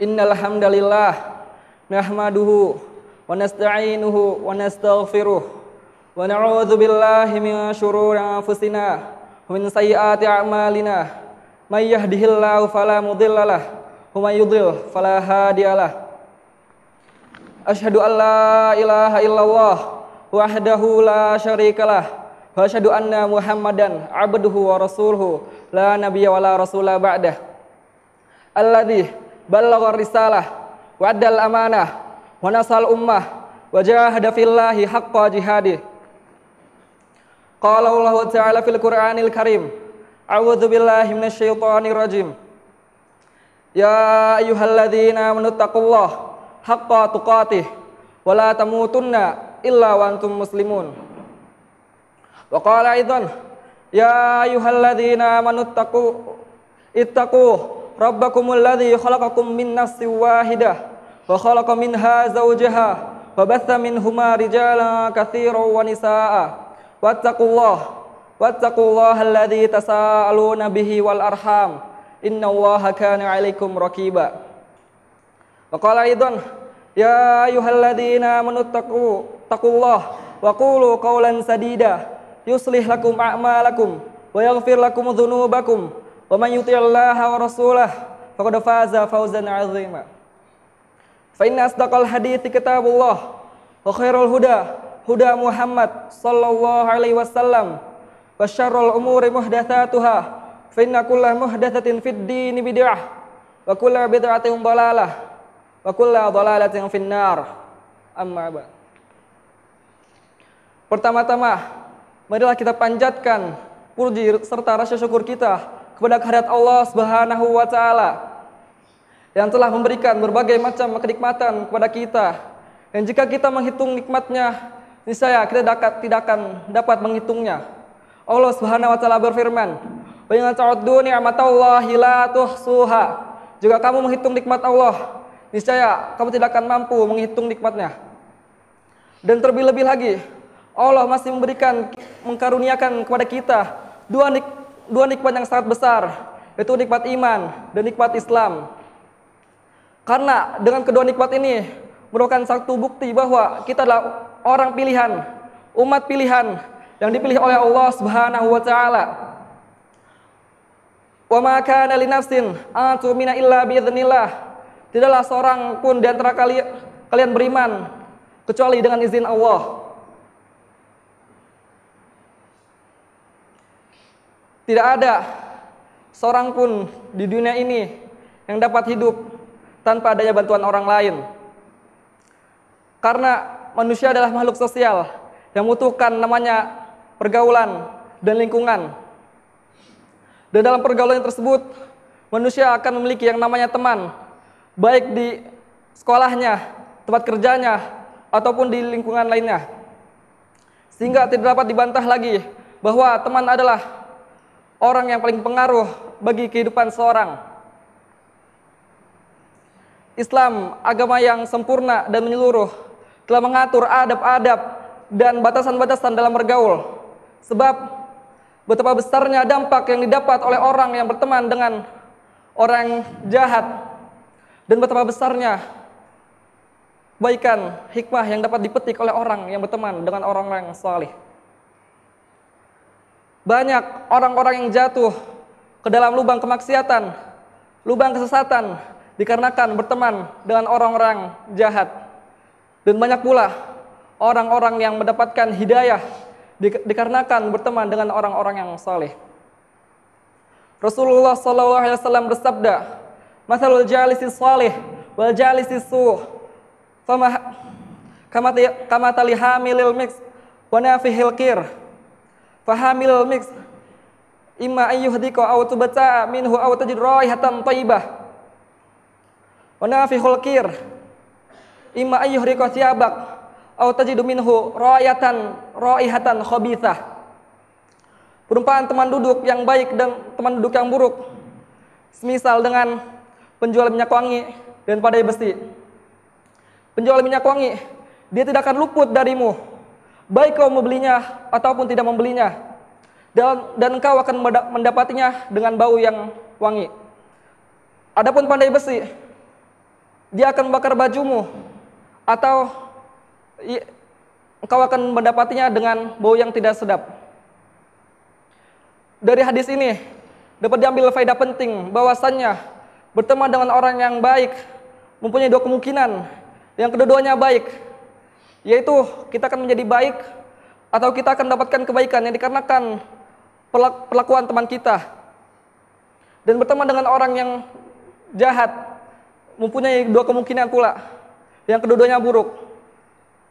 Innal hamdalillah nahmaduhu wa nasta'inuhu wa nastaghfiruh wa na'udzu billahi min syururi anfusina wa min sayyiati a'malina may yahdihillahu fala mudhillalah wa may yudhlil fala hadiyalah Asyhadu an la ilaha illallah wahdahu la syarikalah wa asyhadu anna muhammadan abduhu wa rasuluhu la nabiyya wala rasula ba'dah alladhi ballagha risalah wa addal amanah wa nasal ummah wa jahada fillahi haqqa jihadi. qala Allah ta'ala fil Qur'anil Karim a'udzu billahi minasy rajim ya ayyuhalladzina amanu taqullaha haqqa tuqatih wa la tamutunna illa wa antum muslimun wa qala aidan ya ayyuhalladzina amanu taqu ittaquh Rabbakumul ladzi khalaqakum min nafsin wahidah wa khalaqa minha zawjaha wa batha minhuma rijalan katsiran wa nisaa. Wattaqullah wattaqullaha alladzi tasaaluna bihi wal arham. Innallaha kana 'alaikum raqiba. Wa qala aidan ya ayyuhalladzina amanuttaqu taqullaha wa qulu sadida yuslih lakum a'malakum wa lakum Wa man yuti'allaha wa rasulah faqad faza fawzan 'azima. Fa inna asdaqal hadithi kitabullah wa khairul huda huda Muhammad sallallahu alaihi wasallam wa syarrul umuri muhdatsatuha fa inna kulla muhdatsatin fid dini bid'ah wa kulla bid'atin dhalalah wa kulla dalalatin finnar. Amma ba. Pertama-tama, marilah kita panjatkan puji serta rasa syukur kita kepada kehadirat Allah Subhanahu wa taala yang telah memberikan berbagai macam kenikmatan kepada kita. Dan jika kita menghitung nikmatnya, niscaya kita tidak akan dapat menghitungnya. Allah Subhanahu wa taala berfirman, "Wa in mata Allah hilatuh suha". Juga kamu menghitung nikmat Allah, niscaya kamu tidak akan mampu menghitung nikmatnya. Dan terlebih-lebih lagi, Allah masih memberikan mengkaruniakan kepada kita dua nik dua nikmat yang sangat besar, yaitu nikmat iman dan nikmat Islam. Karena dengan kedua nikmat ini merupakan satu bukti bahwa kita adalah orang pilihan, umat pilihan yang dipilih oleh Allah Subhanahu wa taala. Wa ma kana li nafsin an tu'mina illa biiznillah. Tidaklah seorang pun di antara kalian, kalian beriman kecuali dengan izin Allah. Tidak ada seorang pun di dunia ini yang dapat hidup tanpa adanya bantuan orang lain. Karena manusia adalah makhluk sosial yang membutuhkan namanya pergaulan dan lingkungan. Dan dalam pergaulan tersebut, manusia akan memiliki yang namanya teman, baik di sekolahnya, tempat kerjanya, ataupun di lingkungan lainnya. Sehingga tidak dapat dibantah lagi bahwa teman adalah orang yang paling pengaruh bagi kehidupan seorang. Islam, agama yang sempurna dan menyeluruh, telah mengatur adab-adab dan batasan-batasan dalam bergaul. Sebab betapa besarnya dampak yang didapat oleh orang yang berteman dengan orang jahat dan betapa besarnya kebaikan hikmah yang dapat dipetik oleh orang yang berteman dengan orang-orang saleh. Banyak orang-orang yang jatuh ke dalam lubang kemaksiatan, lubang kesesatan, dikarenakan berteman dengan orang-orang jahat. Dan banyak pula orang-orang yang mendapatkan hidayah dikarenakan berteman dengan orang-orang yang saleh. Rasulullah SAW bersabda, "Masalul jalisi salih wal jalisi suh, kamatali hamilil mix wanafihil kir, fahamil mix imma ayyuhdika aw baca minhu aw tajid raihatan thayyibah wa nafihul qir imma ayyuhdika siabak, aw tajid minhu raihatan raihatan khabithah perumpamaan teman duduk yang baik dan teman duduk yang buruk semisal dengan penjual minyak wangi dan padai besi penjual minyak wangi dia tidak akan luput darimu baik kau membelinya ataupun tidak membelinya dan, dan kau akan mendapatinya dengan bau yang wangi. Adapun pandai besi, dia akan bakar bajumu atau kau akan mendapatinya dengan bau yang tidak sedap. Dari hadis ini dapat diambil faedah penting bahwasannya berteman dengan orang yang baik mempunyai dua kemungkinan. Yang kedua-duanya baik, yaitu kita akan menjadi baik atau kita akan mendapatkan kebaikan yang dikarenakan perlakuan teman kita. Dan berteman dengan orang yang jahat mempunyai dua kemungkinan pula. Yang keduanya buruk.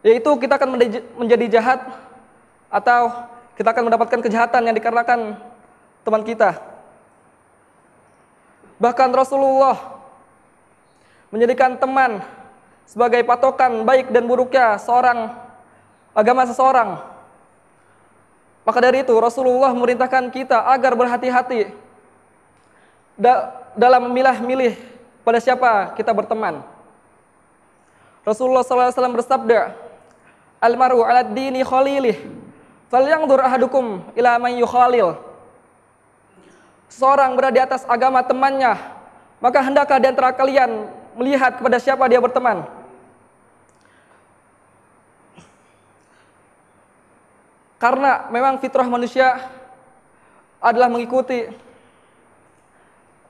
Yaitu kita akan menjadi jahat atau kita akan mendapatkan kejahatan yang dikarenakan teman kita. Bahkan Rasulullah menjadikan teman sebagai patokan baik dan buruknya seorang agama seseorang. Maka dari itu Rasulullah merintahkan kita agar berhati-hati dalam memilah milih pada siapa kita berteman. Rasulullah SAW bersabda, Almaru alad dini khalilih, yang ahadukum ila man yukhalil. Seorang berada di atas agama temannya, maka hendaklah di antara kalian melihat kepada siapa dia berteman. Karena memang fitrah manusia adalah mengikuti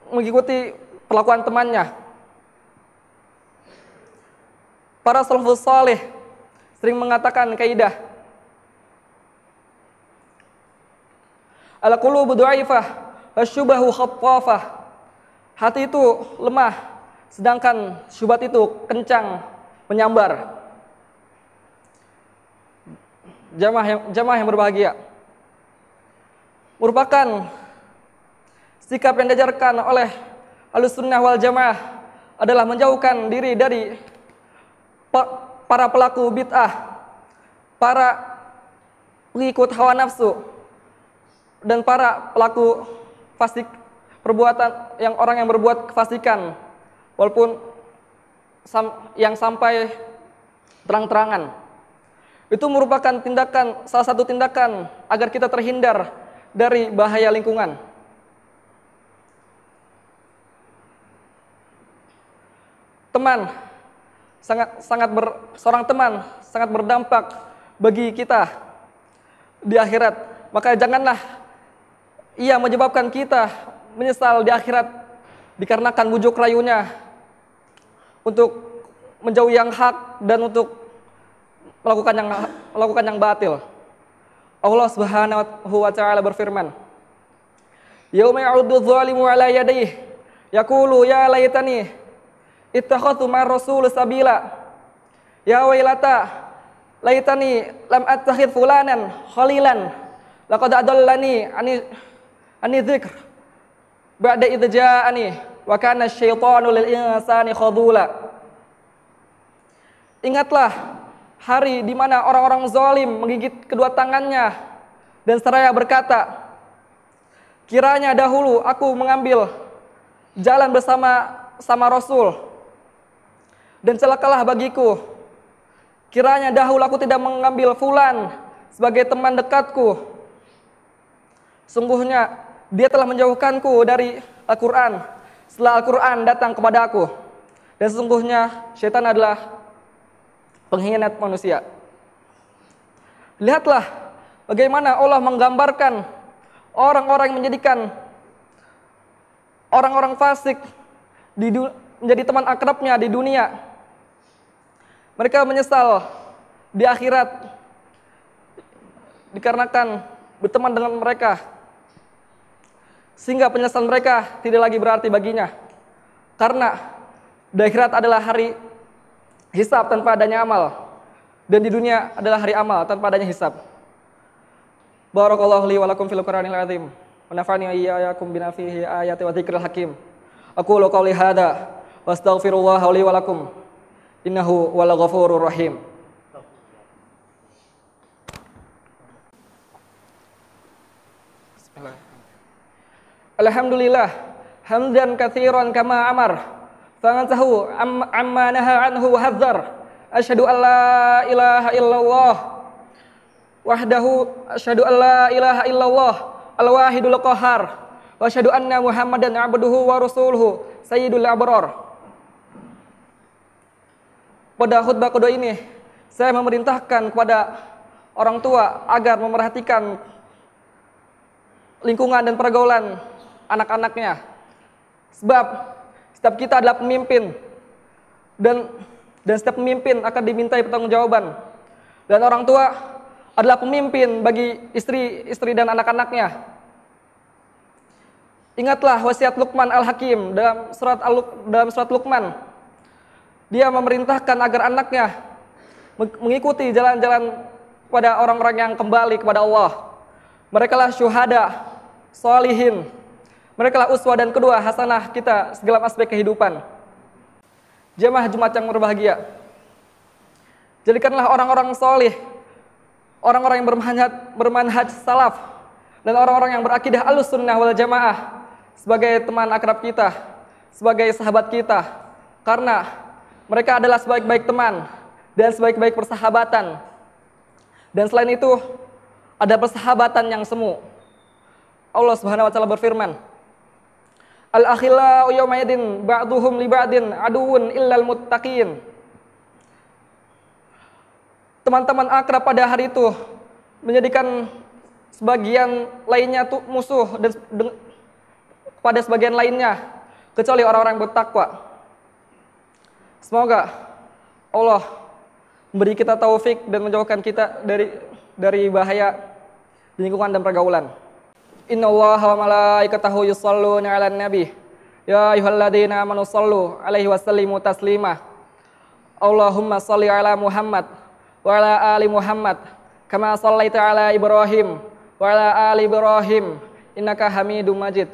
mengikuti perlakuan temannya. Para salafus saleh sering mengatakan kaidah Al-qulubu du'aifah wasyubahu khattafah. Hati itu lemah sedangkan syubhat itu kencang menyambar jamaah yang jamaah yang berbahagia merupakan sikap yang diajarkan oleh Al-Sunnah wal Jamaah adalah menjauhkan diri dari para pelaku bid'ah, para pengikut hawa nafsu dan para pelaku fasik perbuatan yang orang yang berbuat kefasikan walaupun yang sampai terang-terangan itu merupakan tindakan salah satu tindakan agar kita terhindar dari bahaya lingkungan. Teman sangat sangat ber, seorang teman sangat berdampak bagi kita di akhirat. Maka janganlah ia menyebabkan kita menyesal di akhirat dikarenakan bujuk rayunya untuk menjauhi yang hak dan untuk melakukan yang melakukan yang batil. Allah Subhanahu wa taala berfirman, "Yauma ya'uddu dzalimu 'ala yadayhi yaqulu ya laitani ittakhadtu ma rasul sabila ya wailata laitani lam attakhidh fulanan khalilan laqad adallani ani ani dzikr ba'da idza ja'ani wa kana asyaitanu lil insani khadula." Ingatlah hari di mana orang-orang zalim menggigit kedua tangannya dan seraya berkata, Kiranya dahulu aku mengambil jalan bersama sama Rasul dan celakalah bagiku. Kiranya dahulu aku tidak mengambil Fulan sebagai teman dekatku. Sungguhnya dia telah menjauhkanku dari Al-Quran setelah Al-Quran datang kepada aku. Dan sesungguhnya syaitan adalah pengkhianat manusia. Lihatlah bagaimana Allah menggambarkan orang-orang yang menjadikan orang-orang fasik di menjadi teman akrabnya di dunia. Mereka menyesal di akhirat dikarenakan berteman dengan mereka sehingga penyesalan mereka tidak lagi berarti baginya karena di akhirat adalah hari hisab tanpa adanya amal. Dan di dunia adalah hari amal tanpa adanya hisab. Barakallahu li wa lakum fil Qur'anil azim. Wa nafa'ani wa iyyakum bi nafihi ayati wa dzikril hakim. Aku lu qauli hadza wa astaghfirullah li wa lakum. Innahu wal ghafurur rahim. Alhamdulillah hamdan katsiran kama amar fantahu amma naha anhu wa hadzar asyhadu an la ilaha illallah wahdahu asyhadu an la ilaha illallah alwahidul qahar wa asyhadu anna muhammadan abduhu wa rasuluhu sayyidul abrar pada khutbah kedua ini saya memerintahkan kepada orang tua agar memperhatikan lingkungan dan pergaulan anak-anaknya sebab setiap kita adalah pemimpin. Dan dan setiap pemimpin akan dimintai pertanggungjawaban. Dan orang tua adalah pemimpin bagi istri-istri dan anak-anaknya. Ingatlah wasiat Luqman Al-Hakim dalam surat Al dalam surat Luqman. Dia memerintahkan agar anaknya mengikuti jalan-jalan kepada orang-orang yang kembali kepada Allah. Mereka lah syuhada, salihin mereka lah uswa dan kedua hasanah kita segala aspek kehidupan. Jemaah Jumat yang berbahagia. Jadikanlah orang-orang solih, orang-orang yang bermanhaj, bermanhaj salaf, dan orang-orang yang berakidah alus sunnah wal jamaah sebagai teman akrab kita, sebagai sahabat kita, karena mereka adalah sebaik-baik teman dan sebaik-baik persahabatan. Dan selain itu, ada persahabatan yang semu. Allah Subhanahu wa taala berfirman, Al akhila yawma idin ba'duhum li ba'din aduun illal muttaqin. Teman-teman akrab pada hari itu menjadikan sebagian lainnya tuh musuh dan pada sebagian lainnya kecuali orang-orang bertakwa. Semoga Allah memberi kita taufik dan menjauhkan kita dari dari bahaya lingkungan dan pergaulan. Inna Allah wa malaikatahu yusalluna ala nabi Ya ayuhalladzina amanu sallu alaihi wa sallimu Allahumma salli ala Muhammad wa ala ali Muhammad kama sallaita ala Ibrahim wa ala ali Ibrahim innaka Hamidum Majid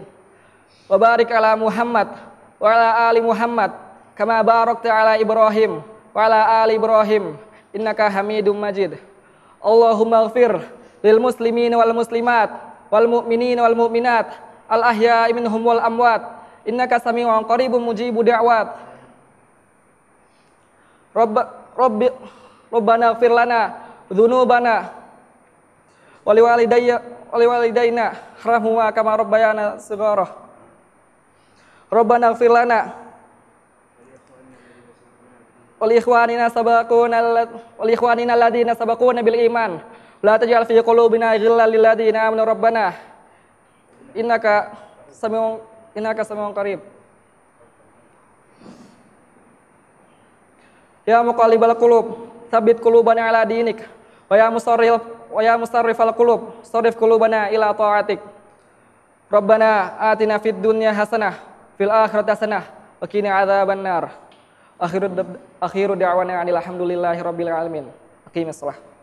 wa barik ala Muhammad wa ala ali Muhammad kama barakta ala Ibrahim wa ala ali Ibrahim innaka Hamidum Majid Allahumma ighfir lil muslimin wal muslimat wal mu'minin wal mu'minat al ahya minhum wal amwat innaka sami'un qaribun mujibu da'wat Rabb Rabbi Rabbana fir lana dzunubana Wali walidayya wali walidaina rahmuha kama rabbayana saghara Rabbana fir lana Wali ikhwanina sabaquna wali ikhwanina alladziina sabaquna bil iman La taj'al fi qulubina ghillan lil ladzina amanu rabbana innaka samiun innaka samiun qarib. Ya muqallibal qulub, tsabbit qulubana ala dinik. Wa ya musarrif wa ya musarrifal qulub, sarif qulubana ila ta'atik. Rabbana atina fid dunya hasanah, fil akhirati hasanah, wa qina adzaban nar. Akhirud akhirud da'wana alhamdulillahi rabbil alamin. Aqimissalah.